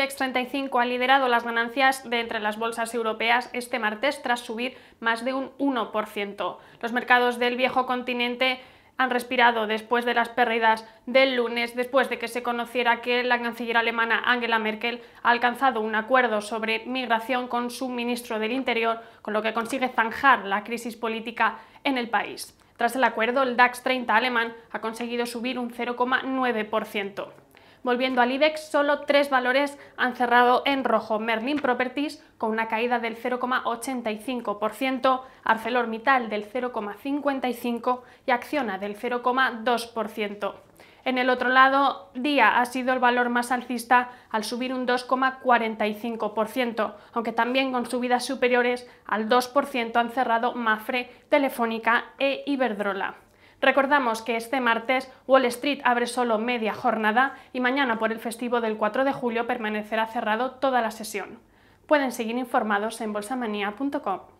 IBEX 35 ha liderado las ganancias de entre las bolsas europeas este martes tras subir más de un 1%. Los mercados del viejo continente han respirado después de las pérdidas del lunes, después de que se conociera que la canciller alemana Angela Merkel ha alcanzado un acuerdo sobre migración con su ministro del Interior, con lo que consigue zanjar la crisis política en el país. Tras el acuerdo, el DAX 30 alemán ha conseguido subir un 0,9%. Volviendo al IBEX, solo tres valores han cerrado en rojo. Merlin Properties con una caída del 0,85%, ArcelorMittal del 0,55% y Acciona del 0,2%. En el otro lado, Día ha sido el valor más alcista al subir un 2,45%, aunque también con subidas superiores al 2% han cerrado Mafre, Telefónica e Iberdrola. Recordamos que este martes Wall Street abre solo media jornada y mañana por el festivo del 4 de julio permanecerá cerrado toda la sesión. Pueden seguir informados en bolsamania.com.